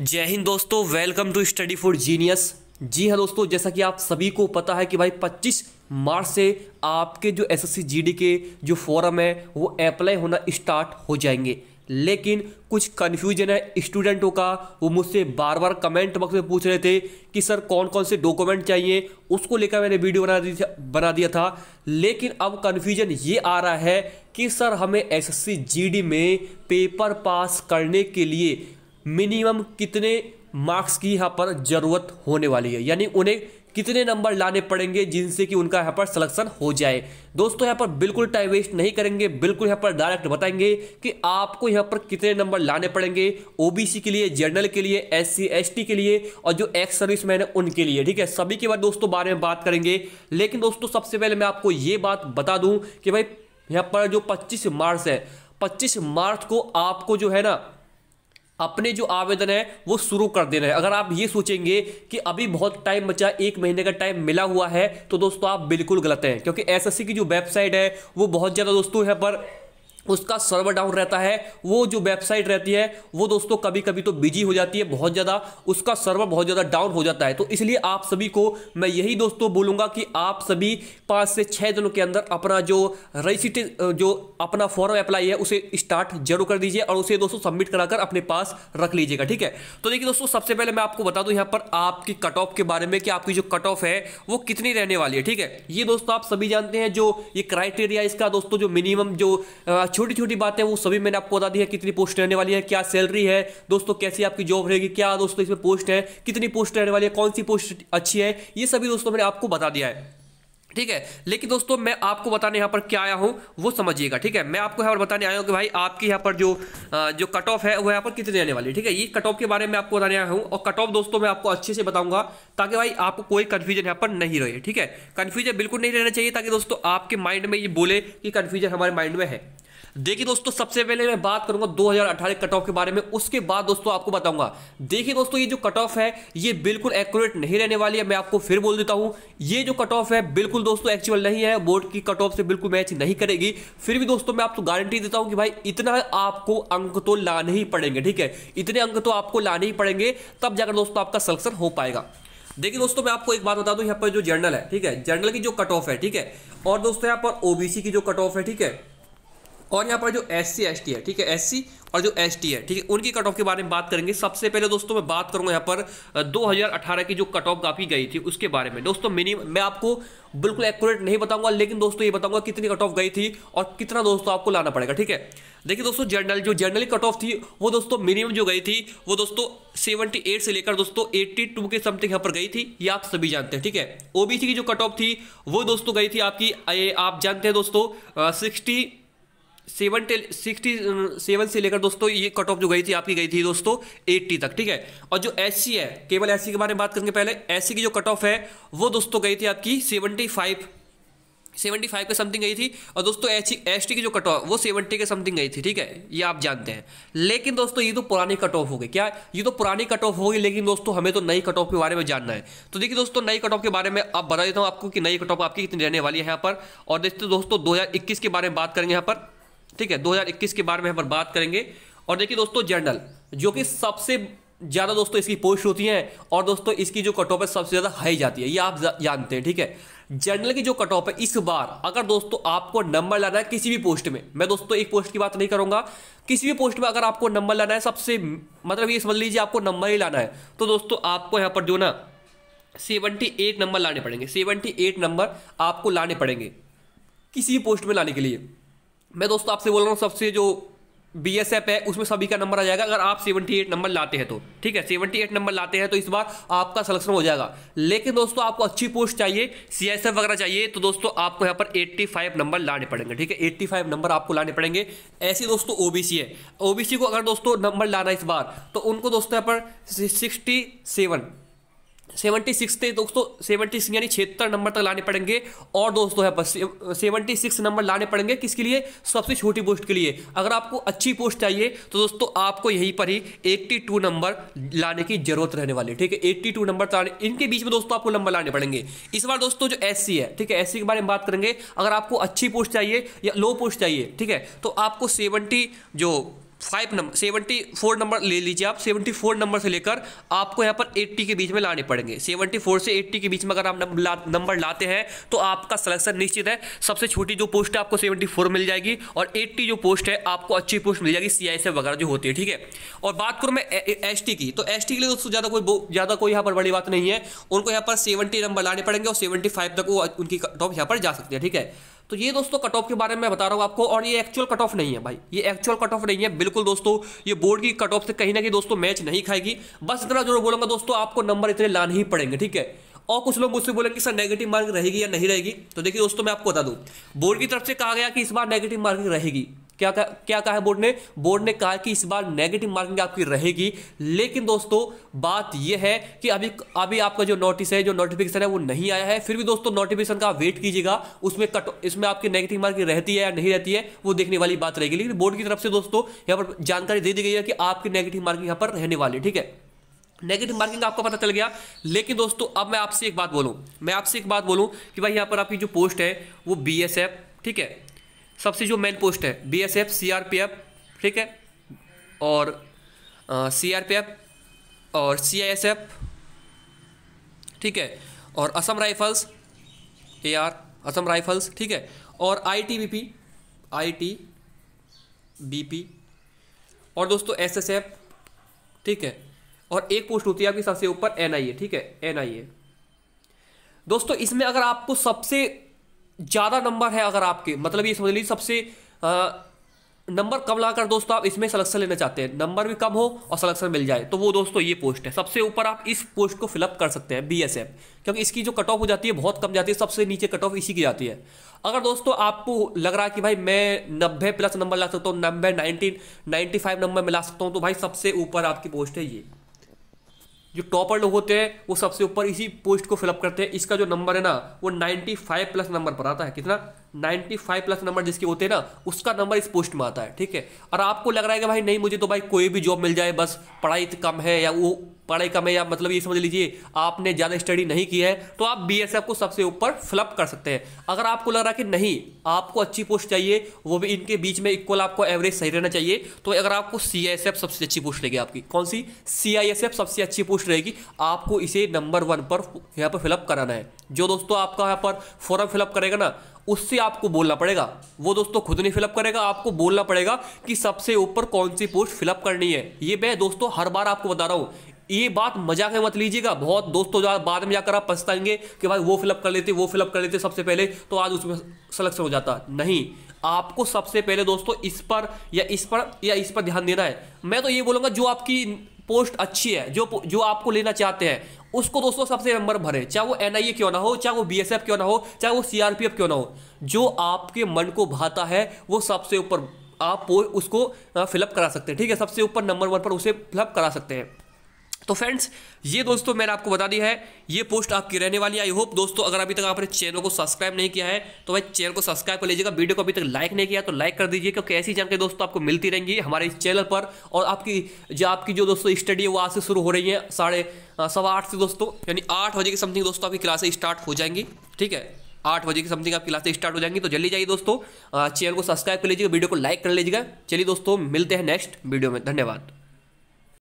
जय हिंद दोस्तों welcome to study for genius जी हाँ दोस्तों जैसा कि आप सभी को पता है कि भाई 25 मार्च से आपके जो एसएससी जीडी के जो फॉरम है वो अप्लाई होना स्टार्ट हो जाएंगे लेकिन कुछ कन्फ्यूजन है स्टूडेंटों का वो मुझसे बार बार कमेंट बॉक्स में पूछ रहे थे कि सर कौन कौन से डॉक्यूमेंट चाहिए उसको लेकर मैंने वीडियो बना दी बना दिया था लेकिन अब कन्फ्यूजन ये आ रहा है कि सर हमें एसएससी जीडी में पेपर पास करने के लिए मिनिमम कितने मार्क्स की यहाँ पर ज़रूरत होने वाली है यानी उन्हें कितने नंबर लाने पड़ेंगे जिनसे कि उनका यहाँ पर सिलेक्शन हो जाए दोस्तों यहाँ पर बिल्कुल टाइम वेस्ट नहीं करेंगे बिल्कुल यहाँ पर डायरेक्ट बताएंगे कि आपको यहाँ पर कितने नंबर लाने पड़ेंगे ओबीसी के लिए जनरल के लिए एस सी के लिए और जो एक्स सर्विस मैन है उनके लिए ठीक है सभी के बाद दोस्तों बारे में बात करेंगे लेकिन दोस्तों सबसे पहले मैं आपको ये बात बता दूँ कि भाई यहाँ पर जो पच्चीस मार्च है पच्चीस मार्च को आपको जो है ना अपने जो आवेदन है वो शुरू कर देना है अगर आप ये सोचेंगे कि अभी बहुत टाइम बचा एक महीने का टाइम मिला हुआ है तो दोस्तों आप बिल्कुल गलत हैं क्योंकि एसएससी की जो वेबसाइट है वो बहुत ज़्यादा दोस्तों यहाँ पर उसका सर्वर डाउन रहता है वो जो वेबसाइट रहती है वो दोस्तों कभी कभी तो बिजी हो जाती है बहुत ज़्यादा उसका सर्वर बहुत ज़्यादा डाउन हो जाता है तो इसलिए आप सभी को मैं यही दोस्तों बोलूँगा कि आप सभी पाँच से छः दिनों के अंदर अपना जो रजिस्ट्री जो अपना फॉर्म अप्लाई है उसे स्टार्ट जरूर कर दीजिए और उसे दोस्तों सबमिट कराकर अपने पास रख लीजिएगा ठीक है तो देखिए दोस्तों सबसे पहले मैं आपको बता दूँ यहाँ पर आपकी कट ऑफ के बारे में कि आपकी जो कट ऑफ है वो कितनी रहने वाली है ठीक है ये दोस्तों आप सभी जानते हैं जो ये क्राइटेरिया इसका दोस्तों जो मिनिमम जो छोटी छोटी बातें वो सभी मैंने आपको बता दी है कितनी पोस्ट रहने वाली है क्या सैलरी है दोस्तों कैसी आपकी जॉब रहेगी क्या दोस्तों इसमें पोस्ट है कितनी पोस्ट रहने वाली है कौन सी पोस्ट अच्छी है ये सभी दोस्तों मैंने आपको बता दिया है ठीक है लेकिन दोस्तों मैं आपको बताने यहाँ पर क्या आया हूँ वो समझिएगा ठीक है मैं आपको यहाँ पर बताने आया हूँ कि भाई आपकी यहाँ पर जो जो कट ऑफ है वो यहाँ पर कितनी रहने वाली है ठीक है ये कट ऑफ के बारे में आपको बताने आया हूँ और कट ऑफ दोस्तों मैं आपको अच्छे से बताऊंगा ताकि भाई आपको कोई कन्फ्यूजन यहाँ पर नहीं रहे ठीक है कन्फ्यूजन बिल्कुल नहीं रहना चाहिए ताकि दोस्तों आपके माइंड में ये बोले कि कन्फ्यूजन हमारे माइंड में है देखिए दोस्तों सबसे पहले मैं बात करूंगा 2018 कट ऑफ के बारे में उसके बाद दोस्तों आपको बताऊंगा देखिए दोस्तों ये जो कट ऑफ है ये बिल्कुल एक्यूरेट नहीं रहने वाली है मैं आपको फिर बोल देता हूं ये जो कट ऑफ है बिल्कुल दोस्तों एक्चुअल नहीं है बोर्ड की कट ऑफ से बिल्कुल मैच नहीं करेगी फिर भी दोस्तों मैं आपको गारंटी देता हूं कि भाई इतना आपको अंक तो लाने ही पड़ेंगे ठीक है इतने अंक तो आपको लाने ही पड़ेंगे तब जाकर दोस्तों आपका सलेक्शन हो पाएगा देखिए दोस्तों मैं आपको एक बात बता दूं यहाँ पर जो जनरल है ठीक है जनरल की जो कट ऑफ है ठीक है और दोस्तों यहाँ पर ओबीसी की जो कट ऑफ है ठीक है और यहाँ पर जो एस सी एस टी है ठीक है एस सी और जो एस टी है ठीक है उनकी कट ऑफ के बारे में बात करेंगे सबसे पहले दोस्तों मैं बात करूँगा यहाँ पर 2018 की जो कट ऑफ काफ़ी गई थी उसके बारे में दोस्तों मिनिमम मैं आपको बिल्कुल एक्यूरेट नहीं बताऊंगा लेकिन दोस्तों ये बताऊंगा कितनी कट ऑफ गई थी और कितना दोस्तों आपको लाना पड़ेगा ठीक है देखिए दोस्तों जनरल जो जनरली कट ऑफ थी वो दोस्तों मिनिमम जो गई थी वो दोस्तों एट से लेकर दोस्तों टू के समथिंग यहाँ पर गई थी ये आप सभी जानते हैं ठीक है ओबीसी की जो कट ऑफ थी वो दोस्तों गई थी आपकी आप जानते हैं दोस्तों sixty seven tell sixty seven से लेकर दोस्तों ये कट ऑफ जो गई थी आपकी गई थी दोस्तों एट्टी तक ठीक है और जो एस है केवल एस के बारे में बात करेंगे पहले एस की जो कट ऑफ है वो दोस्तों गई थी आपकी सेवनटी फाइव सेवेंटी फाइव के समथिंग गई थी और दोस्तों एच एस की जो कट ऑफ वो सेवेंटी के समथिंग गई थी ठीक है ये आप जानते हैं लेकिन दोस्तों ये तो पुरानी कट ऑफ हो गई क्या ये तो पुरानी कट ऑफ होगी लेकिन दोस्तों हमें तो नई कट ऑफ के बारे में जानना है तो देखिए दोस्तों नई कट ऑफ के बारे में आप बता देता हूँ आपको कि नई कट ऑफ आपकी कितनी रहने वाली है यहाँ पर और देखते दोस्तों दो के बारे में बात करेंगे यहाँ पर ठीक है 2021 के बारे में हम बात करेंगे और देखिए दोस्तों जनरल जो कि सबसे ज़्यादा दोस्तों इसकी पोस्ट होती है और दोस्तों इसकी जो कट ऑफ है सबसे ज़्यादा हाई जाती है ये आप जानते हैं ठीक है जनरल की जो कट ऑफ है इस बार अगर दोस्तों आपको नंबर लाना है किसी भी पोस्ट में मैं दोस्तों एक पोस्ट की बात नहीं करूंगा किसी भी पोस्ट में अगर आपको नंबर लाना है सबसे मतलब ये समझ लीजिए आपको नंबर ही लाना है तो दोस्तों आपको यहाँ पर जो ना सेवनटी एट नंबर लाने पड़ेंगे सेवनटी एट नंबर आपको लाने पड़ेंगे किसी भी पोस्ट में लाने के लिए मैं दोस्तों आपसे बोल रहा हूँ सबसे जो बी एस एफ है उसमें सभी का नंबर आ जाएगा अगर आप 78 नंबर लाते हैं तो ठीक है 78 नंबर लाते हैं तो इस बार आपका सिलेक्शन हो जाएगा लेकिन दोस्तों आपको अच्छी पोस्ट चाहिए सी एस एफ वगैरह चाहिए तो दोस्तों आपको यहाँ पर 85 नंबर लाने पड़ेंगे ठीक है 85 नंबर आपको लाने पड़ेंगे ऐसे दोस्तों ओ बी सी है ओ बी सी को अगर दोस्तों नंबर लाना इस बार तो उनको दोस्तों यहाँ पर सिक्सटी सेवन सेवेंटी सिक्स थे दोस्तों सेवेंटी सिक्स यानी छिहत्तर नंबर तक लाने पड़ेंगे और दोस्तों है बस सेवेंटी सिक्स नंबर लाने पड़ेंगे किसके लिए सबसे छोटी पोस्ट के लिए अगर आपको अच्छी पोस्ट चाहिए तो दोस्तों आपको यहीं पर ही एट्टी टू नंबर लाने की जरूरत रहने वाली है ठीक है एट्टी टू नंबर तो इनके बीच में दोस्तों आपको नंबर लाने पड़ेंगे इस बार दोस्तों जो एस है ठीक है एस के बारे में बात करेंगे अगर आपको अच्छी पोस्ट चाहिए या लो पोस्ट चाहिए ठीक है तो आपको सेवेंटी जो five number seventy four number ले लीजिए आप सेवेंटी फोर नंबर से लेकर आपको यहाँ पर एट्टी के बीच में लाने पड़ेंगे सेवेंटी फोर से एट्टी के बीच में अगर आप नंबर लाते हैं तो आपका सिलेक्शन निश्चित है सबसे छोटी जो पोस्ट है आपको सेवेंटी फोर मिल जाएगी और एट्टी जो पोस्ट है आपको अच्छी पोस्ट मिल जाएगी सी आई वगैरह जो होती है ठीक है और बात करूँ मैं एस टी की तो एस टी के लिए दोस्तों ज़्यादा कोई ज़्यादा कोई यहाँ पर बड़ी बात नहीं है उनको यहाँ पर सेवेंटी नंबर लाने पड़ेंगे और सेवेंटी फाइव तक वो उनकी टॉप यहाँ पर जा सकते हैं ठीक है तो ये दोस्तों कट ऑफ के बारे में बता रहा हूँ आपको और ये एक्चुअल कट ऑफ नहीं है भाई ये एक्चुअल कट ऑफ नहीं है बिल्कुल दोस्तों ये बोर्ड की कट ऑफ से कहीं ना कहीं दोस्तों मैच नहीं खाएगी बस इतना जरूर बोलूंगा दोस्तों आपको नंबर इतने लाने ही पड़ेंगे ठीक है और कुछ लोग मुझसे बोलेंगे सर नेगेटिव मार्किंग रहेगी या नहीं रहेगी तो देखिए दोस्तों मैं आपको बता दूं बोर्ड की तरफ से कहा गया कि इस बार नेगेटिव मार्किंग रहेगी क्या कहा क्या कहा है बोर्ड ने बोर्ड ने कहा कि इस बार नेगेटिव मार्किंग आपकी रहेगी लेकिन दोस्तों बात यह है कि अभी अभी आपका जो नोटिस है जो नोटिफिकेशन है वो नहीं आया है फिर भी दोस्तों नोटिफिकेशन का वेट कीजिएगा उसमें कट इसमें आपकी नेगेटिव मार्किंग रहती है या नहीं रहती है वो देखने वाली बात रहेगी लेकिन बोर्ड की तरफ से दोस्तों यहाँ पर जानकारी दे दी गई है कि आपकी नेगेटिव मार्किंग यहाँ पर रहने वाली ठीक है नेगेटिव मार्किंग आपको पता चल गया लेकिन दोस्तों अब मैं आपसे एक बात बोलूँ मैं आपसे एक बात बोलूँ कि भाई यहाँ पर आपकी जो पोस्ट है वो बी ठीक है सबसे जो मेन पोस्ट है B S F C R P F ठीक है और सी आर पी एफ और सी आई एस एफ ठीक है और Assam rifles A R Assam rifles ठीक है और I T B P I T B P और दोस्तों एस एस एफ ठीक है और एक पोस्ट होती है आपकी सबसे ऊपर एन आई ए ठीक है एन आई ए दोस्तों इसमें अगर आपको सबसे ज़्यादा नंबर है अगर आपके मतलब ये समझ लीजिए सबसे आ, नंबर कम लाकर दोस्तों आप इसमें सलेक्शन लेना चाहते हैं नंबर भी कम हो और सलेक्शन मिल जाए तो वो दोस्तों ये पोस्ट है सबसे ऊपर आप इस पोस्ट को फिलअप कर सकते हैं बी क्योंकि इसकी जो कट ऑफ हो जाती है बहुत कम जाती है सबसे नीचे कट ऑफ इसी की जाती है अगर दोस्तों आपको लग रहा है कि भाई मैं नब्बे प्लस नंबर ला सकता हूँ नब्बे नाइनटीन नाइनटी फाइव नंबर में ला सकता हूँ तो भाई सबसे ऊपर आपकी पोस्ट है ये जो टॉपर लोग होते हैं वो सबसे ऊपर इसी पोस्ट को फिलअप करते हैं इसका जो नंबर है ना वो 95 प्लस नंबर पर आता है कितना 95 प्लस नंबर जिसके होते हैं ना उसका नंबर इस पोस्ट में आता है ठीक है और आपको लग रहा है कि भाई नहीं मुझे तो भाई कोई भी जॉब मिल जाए बस पढ़ाई तो कम है या वो पढ़ाई का है या मतलब ये समझ लीजिए आपने ज़्यादा स्टडी नहीं की है तो आप बी को सबसे ऊपर फ्लप कर सकते हैं अगर आपको लग रहा है कि नहीं आपको अच्छी पोस्ट चाहिए वो भी इनके बीच में इक्वल आपको एवरेज सही रहना चाहिए तो अगर आपको सी सबसे अच्छी पोस्ट रहेगी आपकी कौन सी सी सबसे अच्छी पोस्ट रहेगी आपको इसे नंबर वन पर यहाँ पर फिलअप कराना है जो दोस्तों आपका यहाँ पर फॉर्म फिलअप करेगा ना उससे आपको बोलना पड़ेगा वो दोस्तों खुद नहीं फिलअप करेगा आपको बोलना पड़ेगा कि सबसे ऊपर कौन सी पोस्ट फिलअप करनी है ये मैं दोस्तों हर बार आपको बता रहा हूँ ये बात मजाक में मत लीजिएगा बहुत दोस्तों बाद में जाकर आप पछताएंगे कि भाई वो फिलअप कर लेते वो फिलअप कर लेते सबसे पहले तो आज उसमें सलेक्शन हो जाता नहीं आपको सबसे पहले दोस्तों इस पर या इस पर या इस पर ध्यान देना है मैं तो ये बोलूँगा जो आपकी पोस्ट अच्छी है जो जो आपको लेना चाहते हैं उसको दोस्तों सबसे नंबर भरे चाहे वो एन क्यों ना हो चाहे वो बी क्यों ना हो चाहे वो सी क्यों ना हो जो आपके मन को भाता है वो सबसे ऊपर आप उसको फिलअप करा सकते हैं ठीक है सबसे ऊपर नंबर वन पर उसे फिलअप करा सकते हैं तो फ्रेंड्स ये दोस्तों मैंने आपको बता दिया है ये पोस्ट आपकी रहने वाली है आई होप दोस्तों अगर अभी तक आपने चैनल को सब्सक्राइब नहीं किया है तो भाई चैनल को सब्सक्राइब कर लीजिएगा वीडियो को अभी तक लाइक नहीं किया तो लाइक कर दीजिए क्योंकि ऐसी जानकारी दोस्तों आपको मिलती रहेंगी हमारे इस चैनल पर और आपकी जो आपकी जो दोस्तों स्टडी है वो आज से शुरू हो रही है साढ़े सवा आठ से दोस्तों यानी आठ बजे की समथिंग दोस्तों आपकी क्लासें स्टार्ट हो जाएंगी ठीक है आठ बजे की समथिंग आपकी क्लासें स्टार्ट हो जाएंगी तो जल्दी जाइए दोस्तों चैनल को सब्सक्राइब कर लीजिएगा वीडियो को लाइक कर लीजिएगा चलिए दोस्तों मिलते हैं नेक्स्ट वीडियो में धन्यवाद